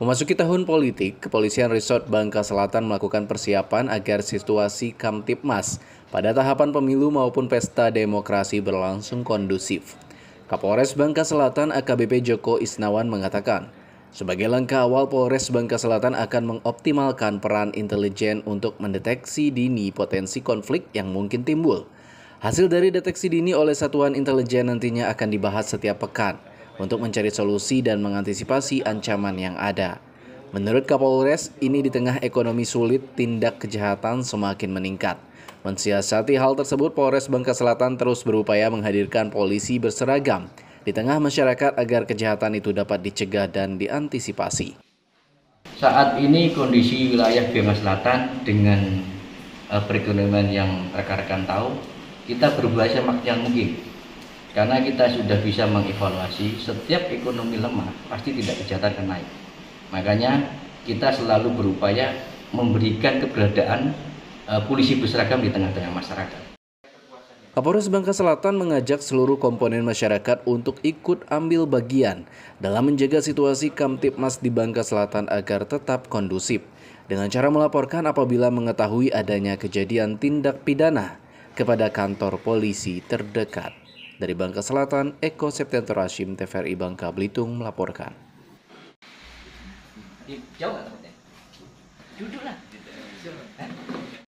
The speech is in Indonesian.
Memasuki tahun politik, Kepolisian Resort Bangka Selatan melakukan persiapan agar situasi Kamtipmas pada tahapan pemilu maupun pesta demokrasi berlangsung kondusif. Kapolres Bangka Selatan AKBP Joko Isnawan mengatakan, sebagai langkah awal Polres Bangka Selatan akan mengoptimalkan peran intelijen untuk mendeteksi dini potensi konflik yang mungkin timbul. Hasil dari deteksi dini oleh satuan intelijen nantinya akan dibahas setiap pekan untuk mencari solusi dan mengantisipasi ancaman yang ada. Menurut Kapolres, ini di tengah ekonomi sulit, tindak kejahatan semakin meningkat. Mensiasati hal tersebut, Polres Bangka Selatan terus berupaya menghadirkan polisi berseragam di tengah masyarakat agar kejahatan itu dapat dicegah dan diantisipasi. Saat ini kondisi wilayah Bima Selatan dengan eh, perekonomian yang rekan-rekan tahu, kita berubah yang mungkin karena kita sudah bisa mengevaluasi setiap ekonomi lemah pasti tidak kejahatan akan naik. Makanya kita selalu berupaya memberikan keberadaan uh, polisi berseragam di tengah-tengah masyarakat. Kapolres Bangka Selatan mengajak seluruh komponen masyarakat untuk ikut ambil bagian dalam menjaga situasi Kamtipmas di Bangka Selatan agar tetap kondusif dengan cara melaporkan apabila mengetahui adanya kejadian tindak pidana kepada kantor polisi terdekat. Dari Bangka Selatan, Eko Septianto Hashim, TVRI Bangka Belitung melaporkan. Jauh Duduklah.